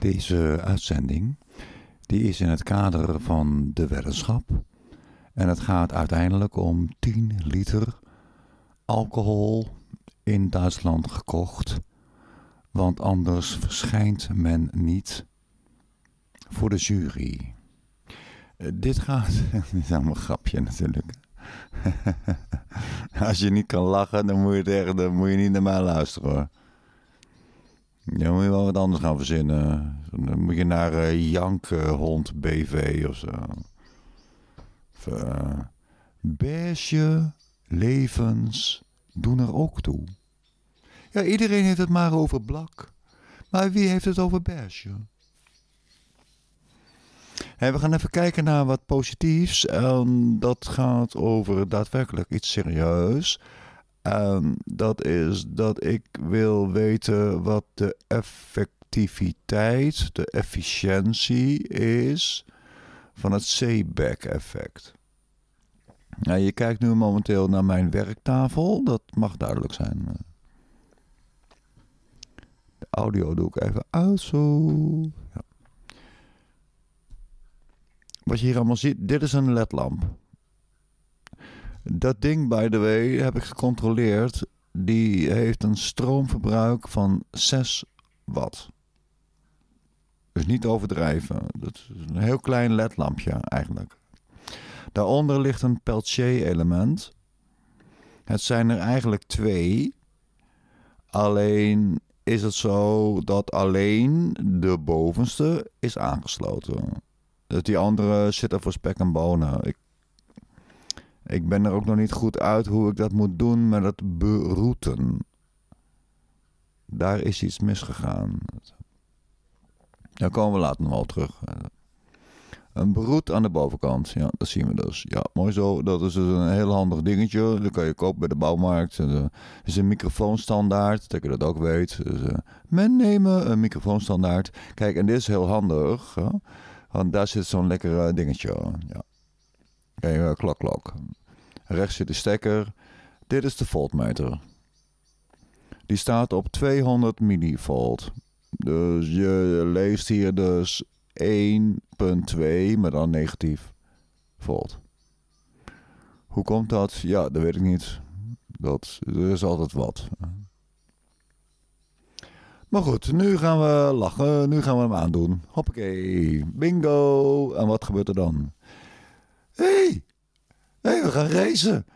Deze uitzending die is in het kader van de weddenschap. En het gaat uiteindelijk om 10 liter alcohol in Duitsland gekocht. Want anders verschijnt men niet voor de jury. Eh, dit gaat. Dit is allemaal een grapje natuurlijk. Als je niet kan lachen, dan moet je, echt, dan moet je niet naar mij luisteren hoor. Ja, moet je wel wat anders gaan verzinnen. Dan moet je naar uh, eh, hond BV of zo. Of, eh, beige levens doen er ook toe. Ja, iedereen heeft het maar over blak. Maar wie heeft het over beige? Hey, we gaan even kijken naar wat positiefs. En dat gaat over daadwerkelijk iets serieus. En ehm, dat is dat ik wil weten wat de effectiviteit, de efficiëntie is van het Seebeck effect Nou, je kijkt nu momenteel naar mijn werktafel, dat mag duidelijk zijn. De audio doe ik even uit zo. Ja. Wat je hier allemaal ziet, dit is een ledlamp. Dat ding, by the way, heb ik gecontroleerd. Die heeft een stroomverbruik van 6 watt. Dus niet overdrijven. Dat is een heel klein ledlampje eigenlijk. Daaronder ligt een Peltier-element. Het zijn er eigenlijk twee. Alleen is het zo dat alleen de bovenste is aangesloten. Dat die andere zit er voor spek en bonen. Ik ik ben er ook nog niet goed uit hoe ik dat moet doen, met dat beroeten. Daar is iets misgegaan. Daar komen we later nog wel terug. Een beroet aan de bovenkant, ja, dat zien we dus. Ja, mooi zo. Dat is dus een heel handig dingetje. Dat kan je kopen bij de bouwmarkt. Het is een microfoonstandaard, dat je dat ook weet. Dus, eh, men nemen een microfoonstandaard. Kijk, en dit is heel handig. Hè? Want daar zit zo'n lekkere eh, dingetje. Ja. Oké, eh, klok, klok. Rechts zit de stekker. Dit is de voltmeter. Die staat op 200 millivolt. Dus je leest hier dus 1.2, maar dan negatief volt. Hoe komt dat? Ja, dat weet ik niet. Dat, er is altijd wat. Maar goed, nu gaan we lachen. Nu gaan we hem aandoen. Hoppakee. Bingo. En wat gebeurt er dan? hey, we gaan racen.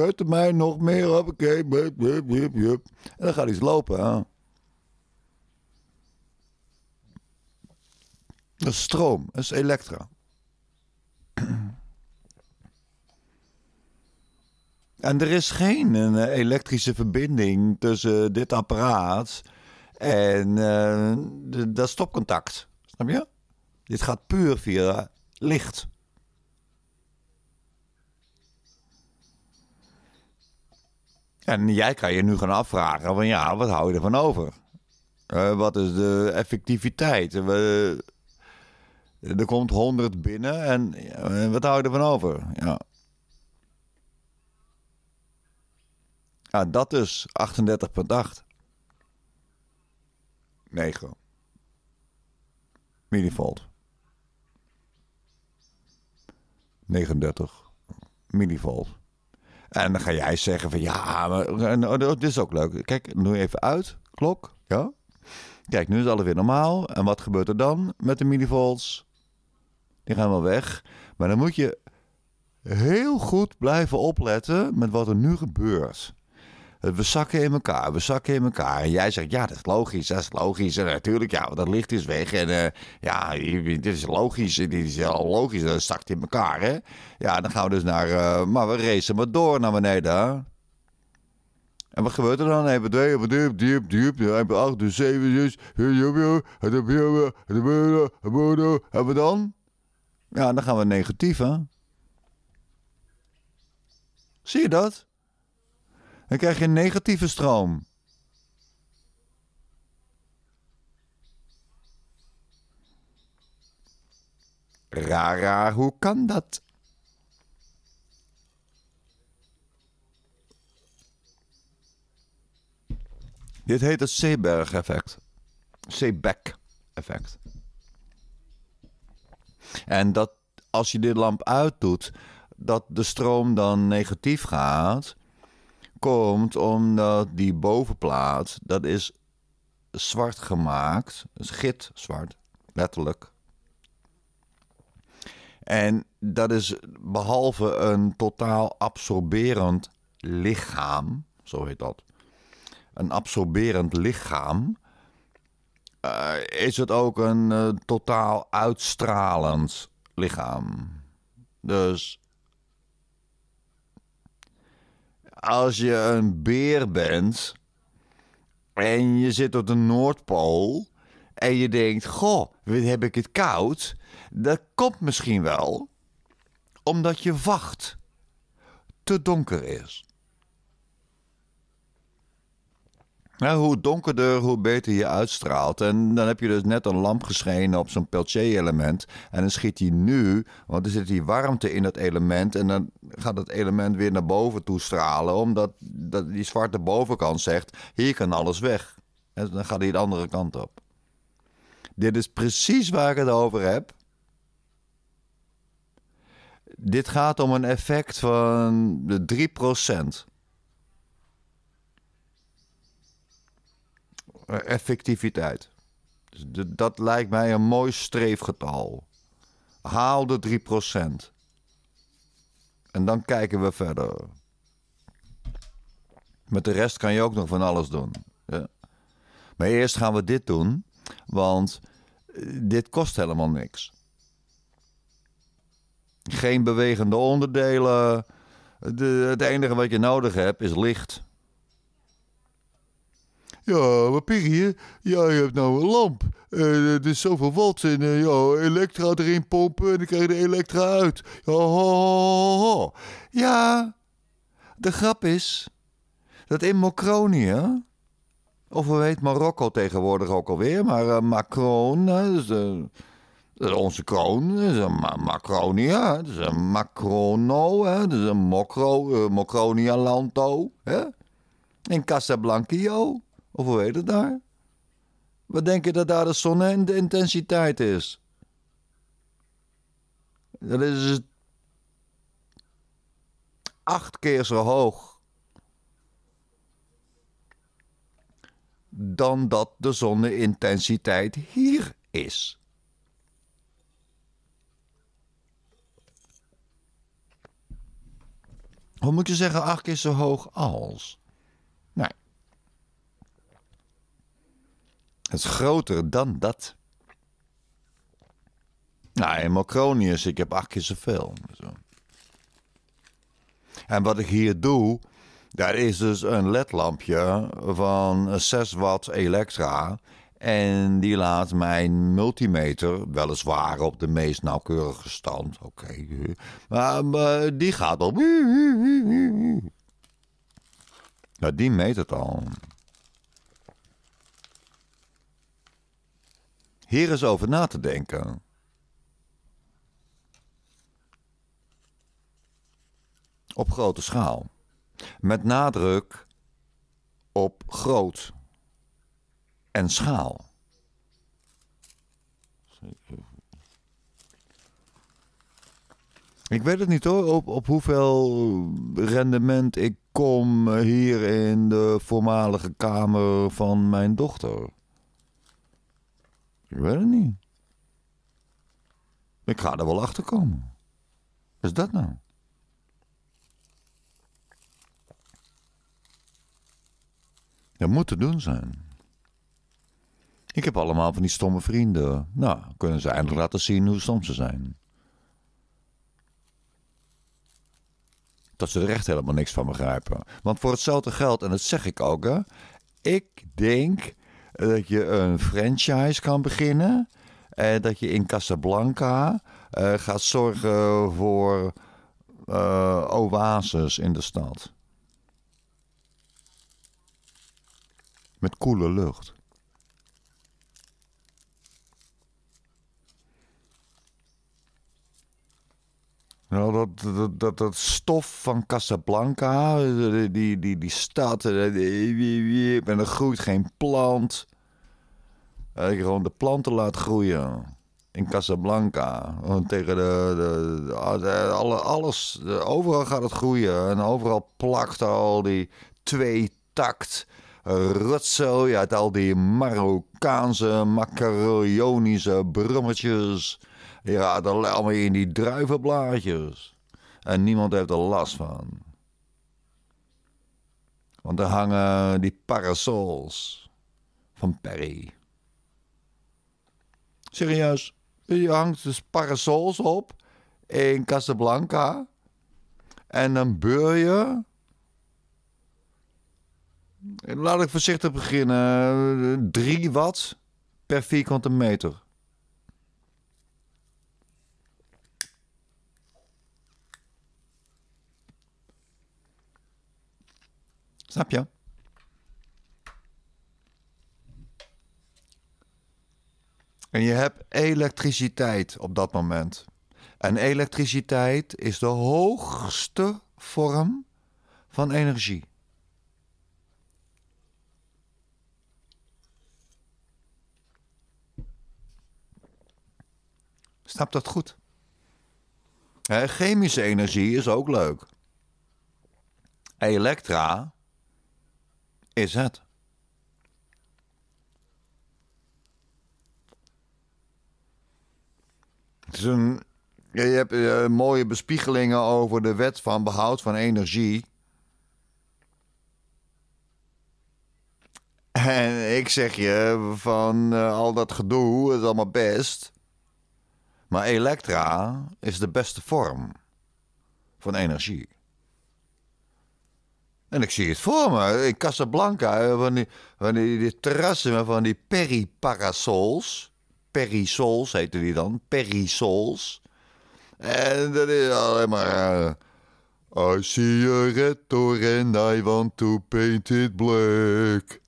uit de mij nog meer, op. En dan gaat iets lopen, Dat is stroom, dat is elektra. En er is geen elektrische verbinding tussen dit apparaat en dat stopcontact. Snap je? Dit gaat puur via licht. En jij kan je nu gaan afvragen van ja, wat hou je ervan over? Eh, wat is de effectiviteit? We, er komt 100 binnen en eh, wat hou je ervan over? Ja. dat is 38,8. 9 millivolt. 39 millivolt En dan ga jij zeggen van ja, maar oh, dit is ook leuk. Kijk, je even uit, klok, ja. Kijk, nu is alles weer normaal. En wat gebeurt er dan met de millivolts? Die gaan wel weg. Maar dan moet je heel goed blijven opletten met wat er nu gebeurt we zakken in elkaar, we zakken in elkaar. En jij zegt, ja, dat is logisch, dat is logisch. En natuurlijk, ja, want dat licht is weg. En ja, dit is logisch, dit is al logisch, dat zakt in elkaar, hè. Ja, dan gaan we dus naar, maar we racen maar door naar beneden, En wat gebeurt er dan? Even twee, even diep, diep, diep. we acht, dus zeven, dus. Hebben we dan? Ja, dan gaan we negatief, hè? Zie je dat? Dan krijg je een negatieve stroom. Raar, hoe kan dat? Dit heet het Seeberg-effect. Seebeck-effect. En dat als je dit lamp uitdoet, dat de stroom dan negatief gaat, komt omdat die bovenplaat, dat is zwart gemaakt. Schit zwart, letterlijk. En dat is behalve een totaal absorberend lichaam, zo heet dat. Een absorberend lichaam. Eh, is het ook een eh, totaal uitstralend lichaam. Dus als je een beer bent en je zit op de Noordpool en je denkt: Goh, weer heb ik het koud? Dat komt misschien wel omdat je wacht te donker is. Ja, hoe donkerder, hoe beter je uitstraalt. En dan heb je dus net een lamp geschenen op zo'n Peltier-element. En dan schiet hij nu, want er zit die warmte in dat element. En dan gaat dat element weer naar boven toe stralen. Omdat dat die zwarte bovenkant zegt: hier kan alles weg. En dan gaat hij de andere kant op. Dit is precies waar ik het over heb. Dit gaat om een effect van de 3%. Eh, effectiviteit. Dus dat lijkt mij een mooi streefgetal. Haal de 3%. En dan kijken we verder. Met de rest kan je ook nog van alles doen. Ja. Maar eerst gaan we dit doen, want eh, dit kost helemaal niks. Geen bewegende onderdelen. De, het enige wat je nodig hebt is licht. Ja, maar ja jij hebt nou een lamp. Uh, is zoveel watt en uh, ja, elektra erin pompen en dan krijg je de elektra uit. Ja, ho, ho, ho. ja, de grap is dat in Macronië, of we weet Marokko tegenwoordig ook alweer, maar eh, Macron, dus, dat is onze kroon, dat is een Macronia, dat is een Macrono, hè? dat is een Mocro, uh, Mocronia Lanto. Hè? En joh. Of hoe heet het daar? We denken dat daar de zonne-intensiteit is. Dat is dus acht keer zo hoog dan dat de zonne-intensiteit hier is. Hoe moet je zeggen, acht keer zo hoog als? Het is groter dan dat. Nou, in Macronius, ik heb acht keer zoveel. Zo. En wat ik hier doe, daar is dus een ledlampje van 6 watt elektra. En die laat mijn multimeter, weliswaar op de meest nauwkeurige stand, oké, maar, die gaat op. Nou, die meet het al. hier eens over na te denken. Op grote schaal. Met nadruk op groot en schaal. Ik weet het niet hoor, op, op hoeveel rendement ik kom hier in de voormalige kamer van mijn dochter. Ik weet het niet. Ik ga er wel achter komen. Wat is dat nou? Dat moet te doen zijn. Ik heb allemaal van die stomme vrienden. Nou, kunnen ze eindelijk laten zien hoe stom ze zijn. Dat ze er echt helemaal niks van begrijpen. Want voor hetzelfde geld, en dat zeg ik ook, hè, ik denk dat je een franchise kan beginnen. En eh, dat je in Casablanca eh, gaat zorgen voor eh, oases in de stad. Met koele lucht. Nou, dat, dat, dat, dat, stof van Casablanca, die, die, die stad, en er groeit geen plant. Dat gewoon de planten laat groeien in Casablanca. tegen de, de, ah, alle, alles, overal gaat het groeien. En overal plakt al die twee-takt eh, rotzooi uit al die Marokkaanse, macaronische brommetjes. Ja, dan allemaal in die druivenblaadjes. En niemand heeft er last van. Want er hangen die parasols van Perry. Serieus, je hangt dus parasols op in Casablanca. En dan beur je. Laat ik voorzichtig beginnen. 3 watt per vierkante meter. Snap je? En je hebt elektriciteit op dat moment. En elektriciteit is de hoogste vorm van energie. Snap dat goed? chemische energie is ook leuk. Elektra is het? je hebt eh, mooie bespiegelingen over de wet van behoud van energie. En ik zeg je, van eh, al dat gedoe is allemaal best. Maar Elektra is de beste vorm van energie. En ik zie het voor me, in Casablanca, eh, van die, van die, terrassen van die Peri Parasols. Perisols heette die dan, perisols. En dat is alleen maar... Uh, I see a red door and I want to paint it black.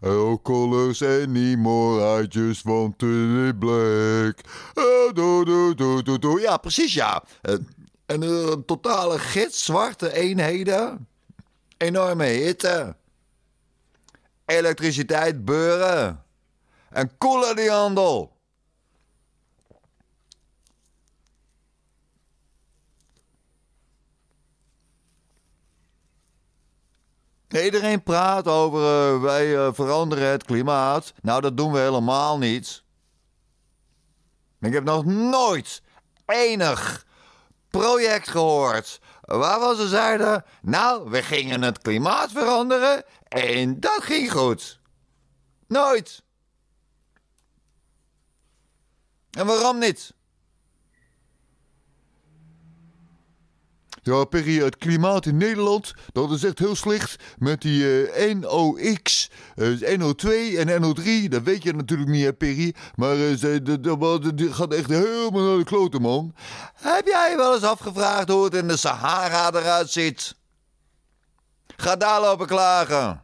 No colors anymore, I just want to be black. Uh, do, do, do, do, Ja, precies ja. en een totale gids, zwarte eenheden enorme hitte, elektriciteit beuren en koelen die handel. Iedereen praat over eh, wij eh, veranderen het klimaat. Nou, dat doen we helemaal niet. Ik heb nog nooit enig project gehoord waarvan ze zeiden: Nou, we gingen het klimaat veranderen en dat ging goed. Nooit. En waarom niet? Ja, Perry, het klimaat in Nederland, dat is echt heel slecht. Met die eh, NOx, eh, dus NO2 en NO3, dat weet je natuurlijk niet, hè, Perry. Maar eh, die gaat echt helemaal naar de kloten, man. Heb jij je wel eens afgevraagd hoe het in de Sahara eruit ziet? Ga daar lopen klagen.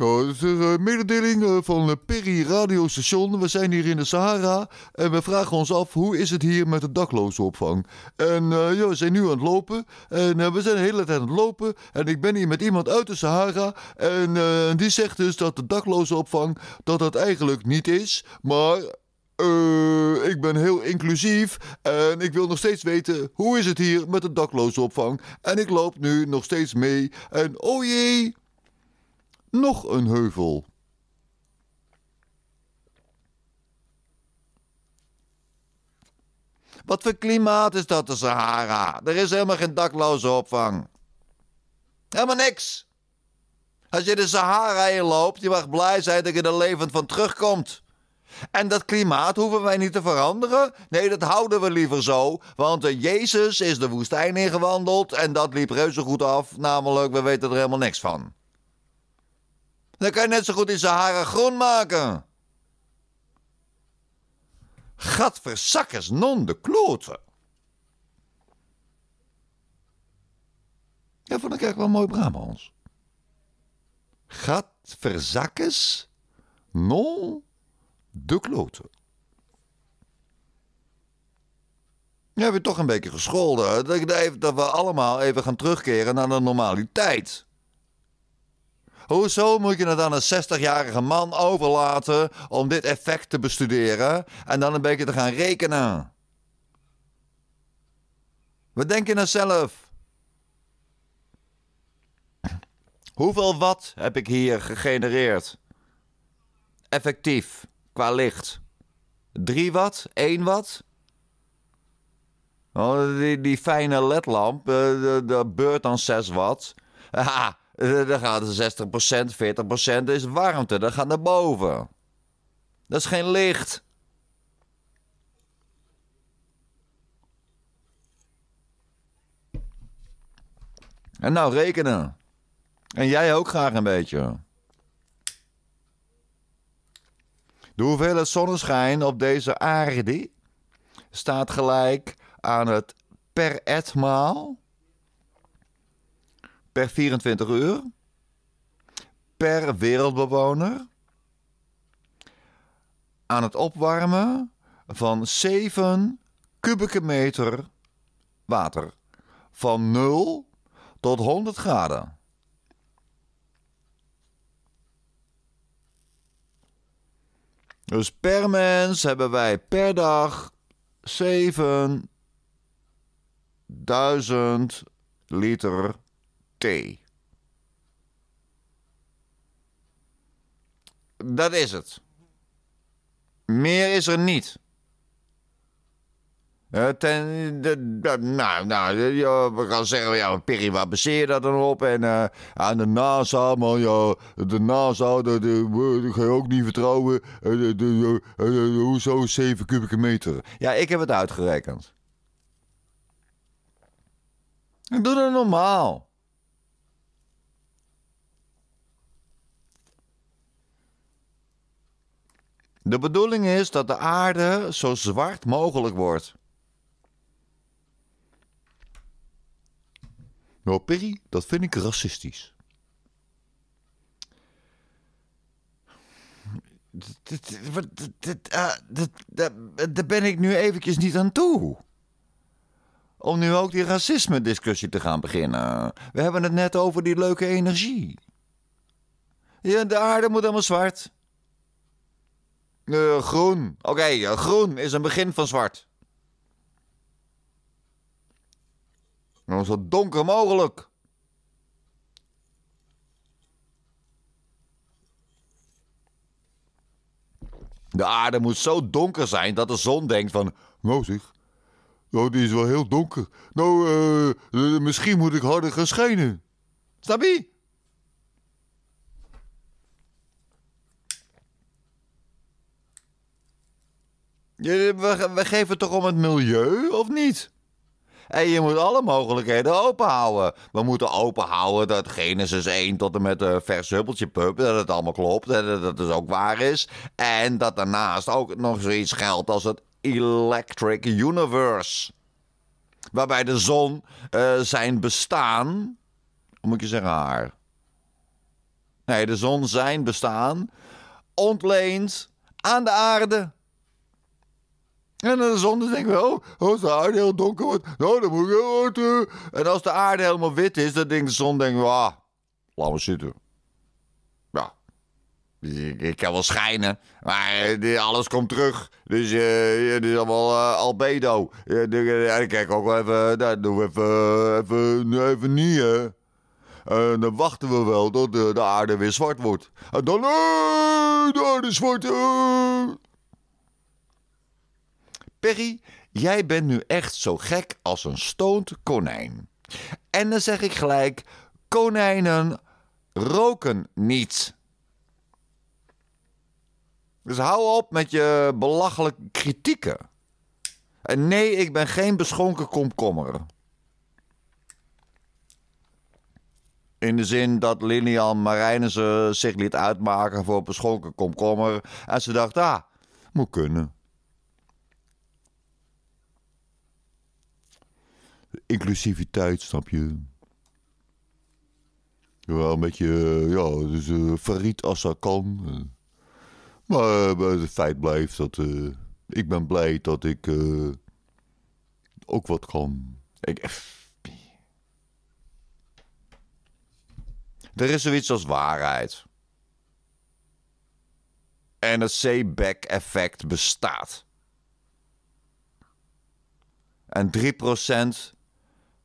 Ja, is een eh, mededeling eh, van eh, Perry Station. We zijn hier in de Sahara en we vragen ons af hoe is het hier met de daklozenopvang. En ja, we zijn nu aan het lopen en we zijn de hele tijd aan het lopen. En ik ben hier met iemand uit de Sahara en die zegt dus dat de daklozenopvang dat dat eigenlijk niet is. Maar ik ben heel inclusief en ik wil nog steeds weten hoe is het hier met de daklozenopvang. En ik loop nu nog steeds mee en oh jee nog een heuvel. Wat voor klimaat is dat de Sahara? Er is helemaal geen dakloze opvang. Helemaal niks. Als je de Sahara inloopt, je mag blij zijn dat je er levend van terugkomt. En dat klimaat hoeven wij niet te veranderen. Nee, dat houden we liever zo. Want Jezus is de woestijn ingewandeld en dat liep reuze goed af. Namelijk, we weten er helemaal niks van. Dan kan je net zo goed in Sahara groen maken. Gadversakkers, non de kloten. Ja, vond ik eigenlijk wel mooi Brabants. Gadverzakkers, non de kloten. Ja, we toch een beetje gescholden. Dat, dat we allemaal even gaan terugkeren naar de normaliteit. Hoezo moet je het dan een 60-jarige man overlaten om dit effect te bestuderen en dan een beetje te gaan rekenen? Wat denk je nou zelf? Hoeveel watt heb ik hier gegenereerd? Effectief, qua licht. 3 watt? 1 watt? Oh, die, die fijne ledlamp, uh, eh, dat beurt dan 6 watt. Haha, eh, dan gaat het 60%, 40% is warmte. Dan gaat naar boven. Dat is geen licht. En nou rekenen. En jij ook graag een beetje. De hoeveelheid zonneschijn op deze aarde staat gelijk aan het per etmaal per 24 uur, per wereldbewoner, aan het opwarmen van 7 kubieke meter water. Van 0 tot 100 graden. Dus per mens hebben wij per dag 7000 liter T. Dat is het. Meer is er niet. Eh, ten, de, de, nou, nou, we gaan zeggen, ja, Perry, waar baseer je dat dan op? En eh, aan de NASA, man, ja, de NASA, dat ga je ook niet vertrouwen. Eh, hoezo 7 kubieke meter? Ja, ik heb het uitgerekend. Doe dat normaal. De bedoeling is dat de aarde zo zwart mogelijk wordt. Nou, Perry, dat vind ik racistisch. Eh, daar ben ik nu eventjes niet aan toe. Om nu ook die racisme-discussie te gaan beginnen. We hebben het net over die leuke energie. Ja, de aarde moet helemaal zwart. Eh, groen. Oké, eh, groen is een begin van zwart. Nou, zo donker mogelijk. De aarde moet zo donker zijn dat de zon denkt van... Nou zeg, nou, die is wel heel donker. Nou, eh, misschien moet ik harder gaan schijnen. Snap We, we geven toch om het milieu, of niet? En je moet alle mogelijkheden openhouden. We moeten openhouden dat Genesis 1 tot en met een eh, vers huppeltje pup, dat het allemaal klopt en dat het dus ook waar is. En dat daarnaast ook nog zoiets geldt als het Electric Universe. Waarbij de zon eh, zijn bestaan, moet je zeggen haar? Nee, de zon zijn bestaan ontleent aan de aarde. En dan de zon denkt wel, oh, oh, als de aarde heel donker wordt, nou, dan moet ik heel hard, En als de aarde helemaal wit is, dan denkt de zon, denken we, ah, laat maar zitten. Ja, ik kan wel schijnen, maar eh, alles komt terug. Dus uh, is allemaal uh, albedo. En ik kijk ook wel even, dat doen we even, even, even niet, hè. En dan wachten we wel tot de, de aarde weer zwart wordt. En dan, uh, de aarde is zwart, Perry, jij bent nu echt zo gek als een stoont konijn. En dan zeg ik gelijk: konijnen roken niet. Dus hou op met je belachelijke kritieken. En nee, ik ben geen beschonken komkommer. In de zin dat Lilian Marijnissen zich liet uitmaken voor beschonken komkommer. En ze dacht, ah, moet kunnen. inclusiviteit, snap je? Wel een beetje, eh, ja, dus uh, als dat kan. Maar het feit blijft dat eh, ik ben blij dat ik eh, ook wat kan. Ik, er is zoiets als waarheid. En het C-back effect bestaat. En 3%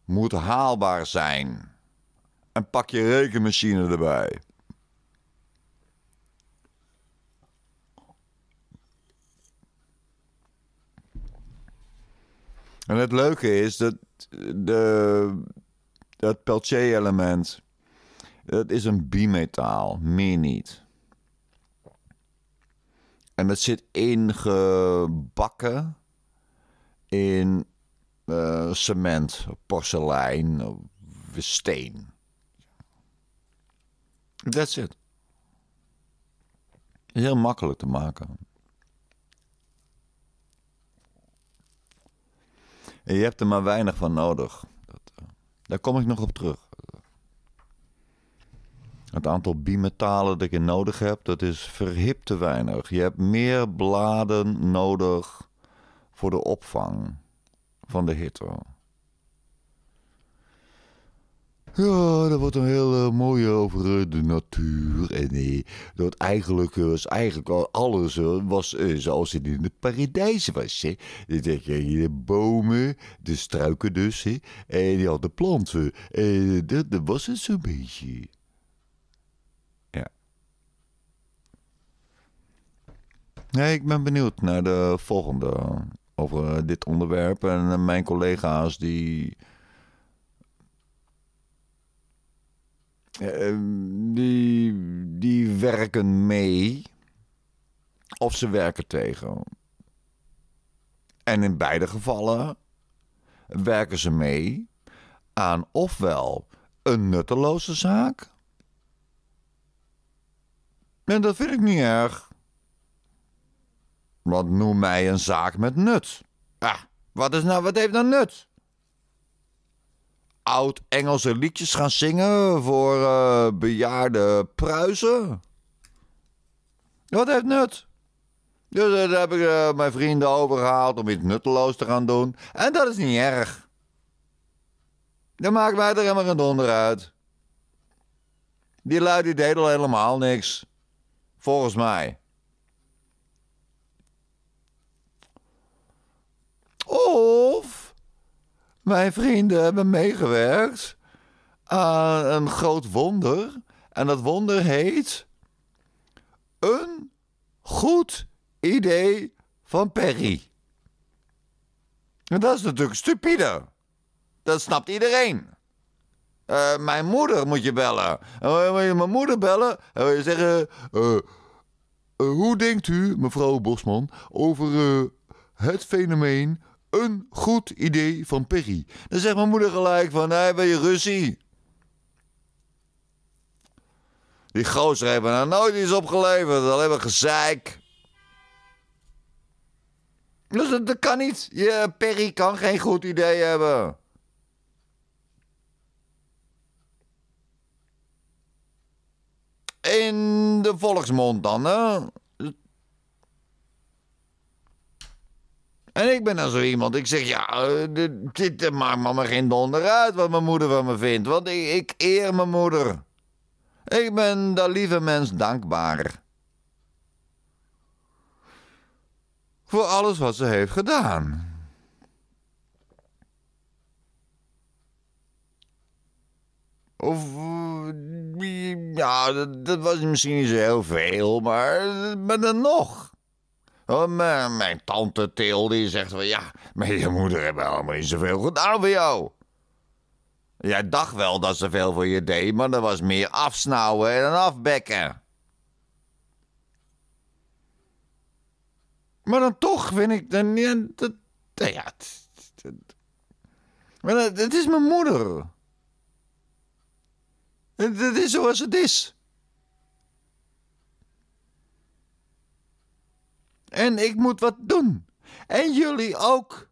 moet haalbaar zijn. En pak je rekenmachine erbij. En het leuke is dat de, dat Peltier-element, dat is een bimetaal, meer niet. En dat zit ingebakken in eh, cement, porselein, eh, steen. That's it. heel makkelijk te maken. je hebt er maar weinig van nodig. Dat, eh, daar kom ik nog op terug. Het aantal bimetalen dat je nodig hebt, dat is verhip te weinig. Je hebt meer bladen nodig voor de opvang van de hitte. Ja, dat wordt een heel eh, mooie over eh, de natuur. En nee, eh, dat eigenlijk was eigenlijk alles was zoals het in het paradijs was. Hè. De, bomen, de struiken dus. Hè. En ja, de planten. En dat, was het zo'n beetje. Ja. Nee, ik ben benieuwd naar de volgende over eh, dit onderwerp. En eh, mijn collega's die. Eh, ehm, die, die werken mee of ze werken tegen. En in beide gevallen werken ze mee aan ofwel een nutteloze zaak. En dat vind ik niet erg. Want noem mij een zaak met nut. Ah, wat, is nou, wat heeft nou nut? Oud-Engelse liedjes gaan zingen voor eh, bejaarde Pruisen? Wat heeft nut? Dus eh, daar heb ik eh, mijn vrienden overgehaald om iets nutteloos te gaan doen. En dat is niet erg. Dat maakt mij er helemaal geen donder uit. Die lui die deden al helemaal niks. Volgens mij. Of mijn vrienden hebben meegewerkt aan een groot wonder. En dat wonder heet een goed idee van Perry. En dat is natuurlijk stupide. Dat snapt iedereen. Eh, mijn moeder moet je bellen. En wil je mijn moeder bellen? En wil je zeggen... Eh, eh, hoe denkt u, mevrouw Bosman, over het fenomeen een goed idee van Perry. Dan zegt mijn moeder gelijk van, hé, ben je Russie? Die gozer hebben nou nooit iets opgeleverd. Alleen maar gezeik. Dus dat, dat kan niet. Je, Perry kan geen goed idee hebben. In de volksmond dan, hè? En ik ben dan zo iemand, ik zeg, ja, eh, dit, eh, maakt me geen donder uit wat mijn moeder van me vindt. Want ik, eer mijn moeder. Ik ben dat lieve mens dankbaar. Voor alles wat ze heeft gedaan. Of. Eh, ja, dat, was misschien niet zo heel veel, maar. Maar dan nog. Oh, mijn tante Til die zegt van ja, maar je moeder heeft helemaal niet zoveel gedaan voor jou. Jij dacht wel dat ze veel voor je deed, maar dat was meer afsnauwen en afbekken. Maar dan toch vind ik dan. Ja, dat, ja, het, het, is mijn moeder. het is zoals het is. En ik moet wat doen. En jullie ook.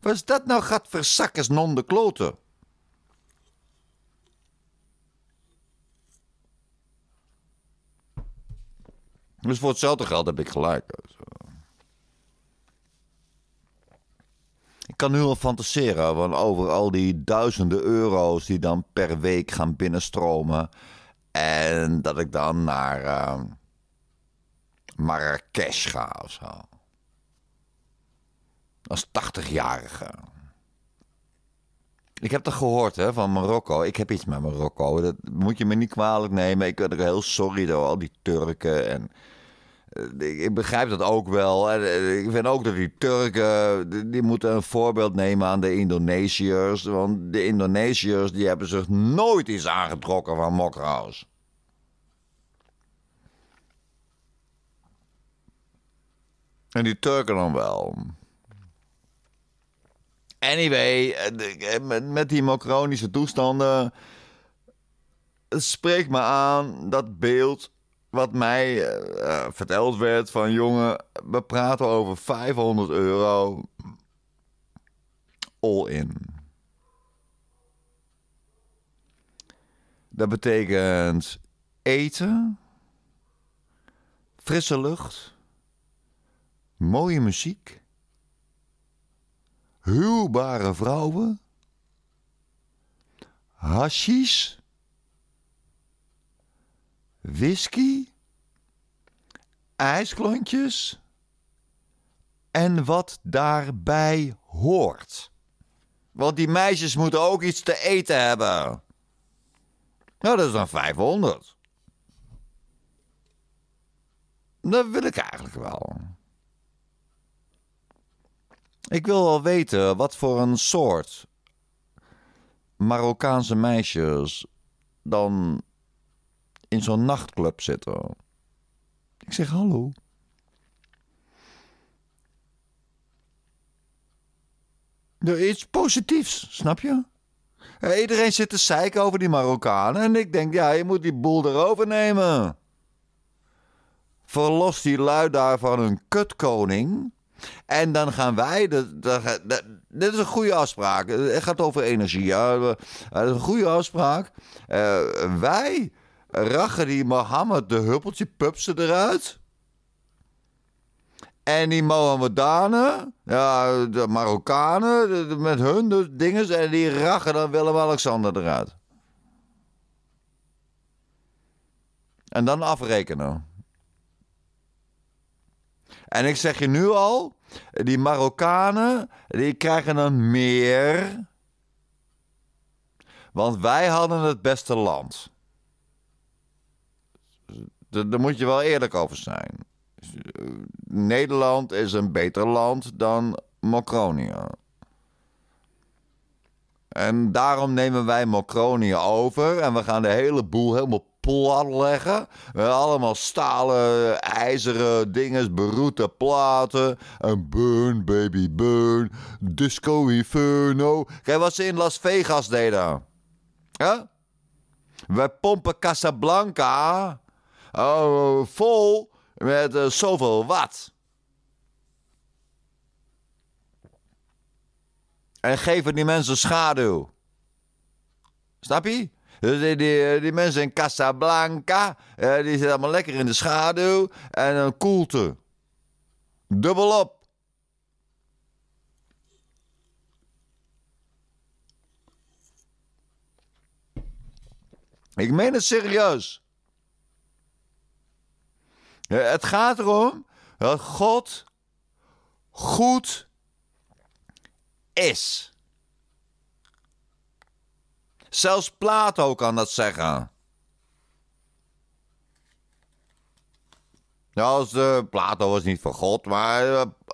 Was dat nou gaat verzakkes non de kloten? Dus voor hetzelfde geld heb ik gelijk. Ik kan nu al fantaseren want over al die duizenden euro's die dan per week gaan binnenstromen. En dat ik dan naar. Ehm, Marrakesh ga of zo. Als 80-jarige. Ik heb dat gehoord hè, van Marokko. Ik heb iets met Marokko. Dat moet je me niet kwalijk nemen. Ik ben er heel sorry door al die Turken. En, eh, ik begrijp dat ook wel. Eh, ik vind ook dat die Turken. die moeten een voorbeeld nemen aan de Indonesiërs. Want de Indonesiërs die hebben zich nooit iets aangetrokken van Mokraus. En die Turken dan wel. Anyway, eh, eh, met die macronische toestanden spreekt me aan dat beeld wat mij eh, verteld werd van jongen, we praten over 500 euro all in. Dat betekent eten, frisse lucht, mooie muziek, huwbare vrouwen, hashish, whisky, ijsklontjes en wat daarbij hoort. Want die meisjes moeten ook iets te eten hebben. Nou, dat is dan 500. Dat wil ik eigenlijk wel. Ik wil wel weten wat voor een soort Marokkaanse meisjes dan in zo'n nachtclub zitten. Ik zeg hallo. Er iets positiefs, snap je? Eh, iedereen zit te zeiken over die Marokkanen. En ik denk, ja, je moet die boel erover nemen. Verlos die lui daar van hun kutkoning. En dan gaan wij, dat, dat, dit is een goede afspraak. Het gaat over energie. Ja. Dat is een goede afspraak. Eh, wij rachen die Mohammed de huppeltje pupsen eruit. En die Mohammedanen, ja, de Marokkanen, met hun de dinges. En die rachen dan Willem-Alexander eruit. En dan afrekenen. En ik zeg je nu al, die Marokkanen, die krijgen dan meer. Want wij hadden het beste land. Daar moet je wel eerlijk over zijn. Nederland is een beter land dan Macronia. En daarom nemen wij Macronia over en we gaan de hele boel helemaal plat leggen. Met eh, allemaal stalen, ijzeren dingen, beroete platen. En burn, baby, burn. Disco Inferno. Kijk wat ze in Las Vegas deden. hè? Huh? Wij pompen Casablanca uh, vol met eh, zoveel wat. En geven die mensen schaduw. Snap je? Dus die, eh, die, mensen in Casablanca, eh, die zitten allemaal lekker in de schaduw en een koelte. Dubbel op. Ik meen het serieus. Het gaat erom dat God goed is. Zelfs Plato kan dat zeggen. Nou, Plato was niet van God, maar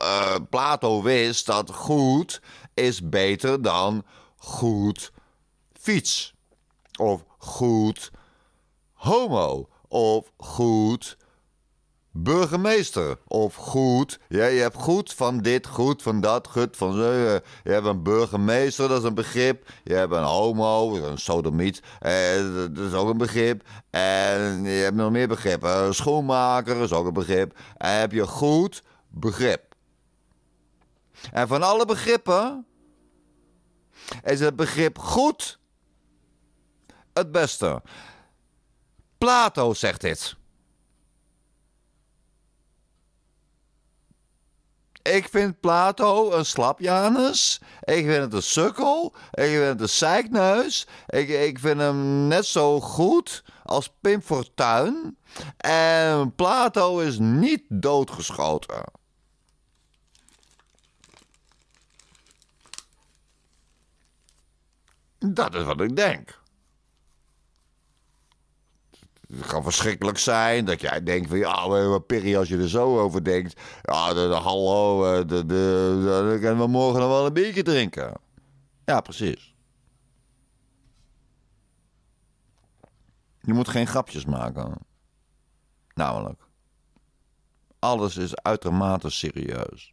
uh, Plato wist dat goed is beter dan goed fiets. Of goed homo. Of goed burgemeester. Of goed, ja, je hebt goed van dit, goed van dat, goed van zo. Je hebt een burgemeester, dat is een begrip. Je hebt een homo, een sodomiet, eh, dat is ook een begrip. En je hebt nog meer begrippen. Een schoonmaker is ook een begrip. En heb je goed begrip. En van alle begrippen is het begrip goed het beste. Plato zegt dit. Ik vind Plato een slapjanus. Ik vind het een sukkel. Ik vind het een zeikneus. Ik, ik vind hem net zo goed als Pim Fortuyn. En Plato is niet doodgeschoten. Dat is wat ik denk. kan verschrikkelijk zijn. Dat jij denkt van ja, Perry, als je er zo over denkt. Ja, de, hallo, eh, de, de, dan we morgen nog wel een biertje drinken. Ja, precies. Je moet geen grapjes maken. Namelijk. Alles is uitermate serieus.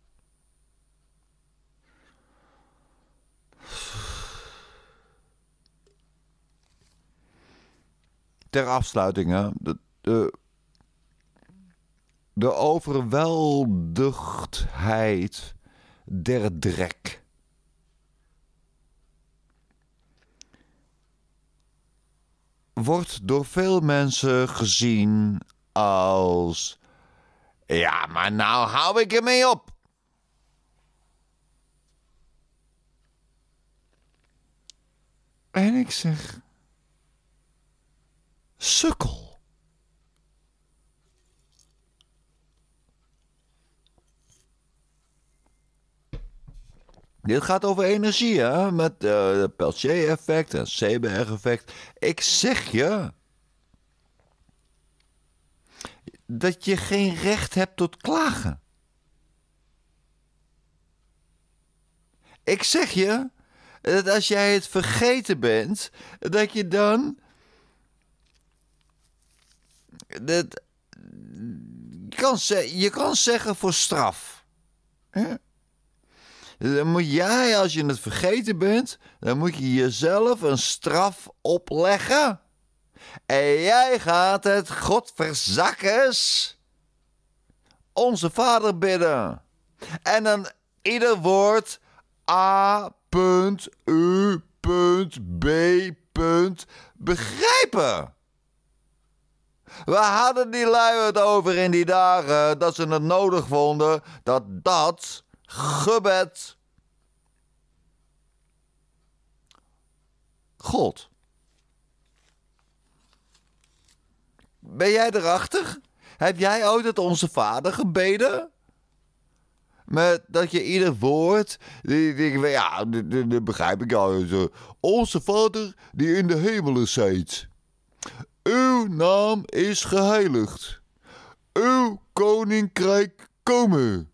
ter afsluiting, hè, de, de, de overweldigdheid der drek. Wordt door veel mensen gezien als. Ja, maar nou hou ik ermee op. En ik zeg sukkel. Dit gaat over energie, hè? Met het eh, Peltier-effect en het effect Ik zeg je. dat je geen recht hebt tot klagen. Ik zeg je. dat als jij het vergeten bent. dat je dan dat, je, kan, je kan zeggen voor straf. Dan moet jij, als je het vergeten bent, dan moet je jezelf een straf opleggen. En jij gaat het Godverzakkers, onze Vader bidden. En dan ieder woord A. begrijpen. We hadden die lui het over in die dagen dat ze het nodig vonden dat dat gebed God. Ben jij erachter? Heb jij ooit het Onze Vader gebeden? Met dat je ieder woord. Die, die ja, dat begrijp ik al. Eh, Onze Vader die in de hemelen zijt. Uw naam is geheiligd. Uw koninkrijk komen.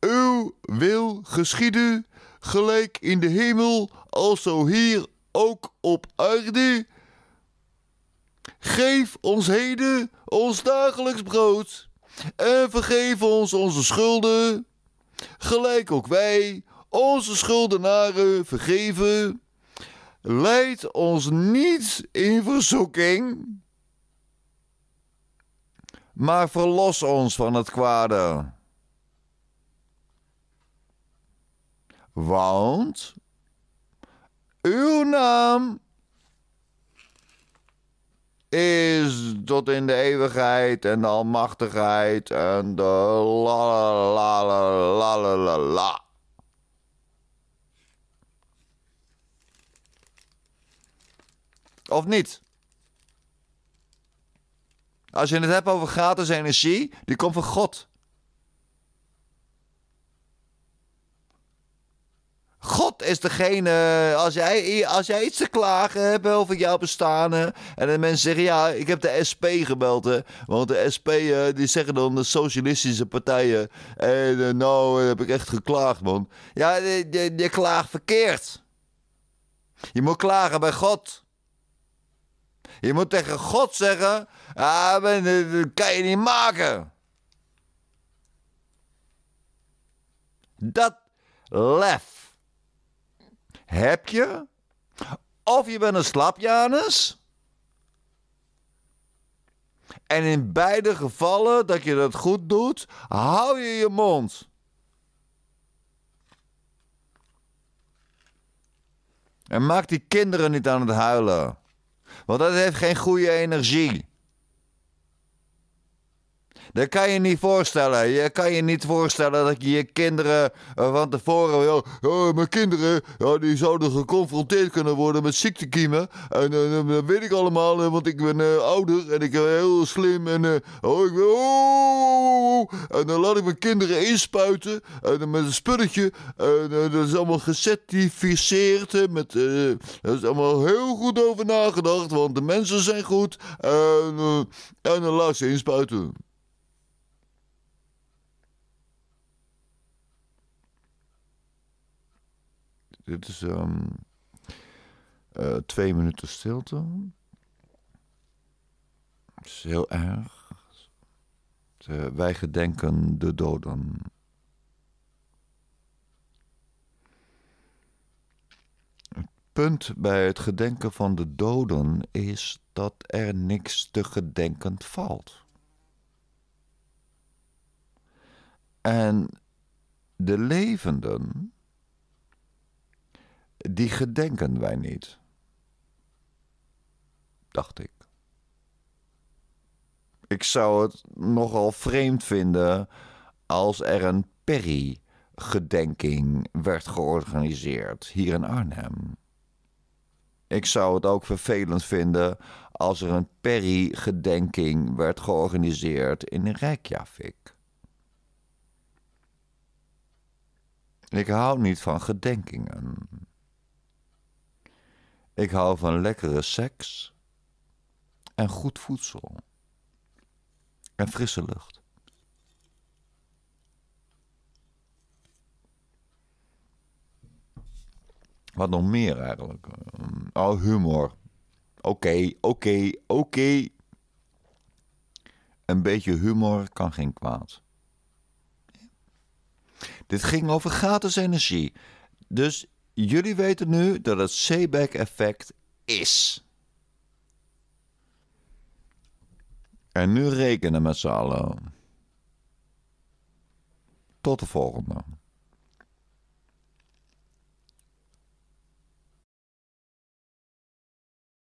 Uw wil geschieden, gelijk in de hemel, alzo hier ook op aarde. Geef ons heden ons dagelijks brood. En vergeef ons onze schulden, gelijk ook wij onze schuldenaren vergeven. Leid ons niet in verzoeking, maar verlos ons van het kwade. Want uw naam is tot in de eeuwigheid en de almachtigheid en de la la la la la la la. Of niet? Als je het hebt over gratis energie, die komt van God. God is degene, als jij, als jij iets te klagen hebt over jouw bestaan. En de mensen zeggen, ja, ik heb de SP gebeld. Hè, want de SP, eh, die zeggen dan de socialistische partijen. En eh, nou, heb ik echt geklaagd, man. Ja, je, je, je klaagt verkeerd. Je moet klagen bij God. Je moet tegen God zeggen: ah, dat kan je niet maken. Dat lef heb je. Of je bent een slapjanus. En in beide gevallen dat je dat goed doet, hou je je mond. En maak die kinderen niet aan het huilen. Want dat heeft geen goede energie. Dat kan je niet voorstellen. Je kan je niet voorstellen dat je je kinderen eh, van tevoren wil. Oh, mijn kinderen die zouden geconfronteerd kunnen worden met ziektekiemen. En eh, dat weet ik allemaal, eh, want ik ben ouder en ik ben heel slim. En, oh, ik ben, oh. en dan laat ik mijn kinderen inspuiten en, met een spulletje. En, dat is allemaal gecertificeerd. Met, dat is allemaal heel goed over nagedacht, want de mensen zijn goed. En, en dan laat ze inspuiten. Dit is ehm, eh, twee minuten stilte. Het is heel erg. wij gedenken de doden. Het punt bij het gedenken van de doden is dat er niks te gedenkend valt. En de levenden die gedenken wij niet, dacht ik. Ik zou het nogal vreemd vinden als er een Perry-gedenking werd georganiseerd hier in Arnhem. Ik zou het ook vervelend vinden als er een Perry-gedenking werd georganiseerd in Reykjavik. Ik hou niet van gedenkingen. Ik hou van lekkere seks en goed voedsel en frisse lucht. Wat nog meer eigenlijk? Ehm, oh, humor. Oké, oké, oké. Een beetje humor kan geen kwaad. Dit ging over gratis energie. Dus jullie weten nu dat het Seebeck-effect is. En nu rekenen met z'n allen. Tot de volgende.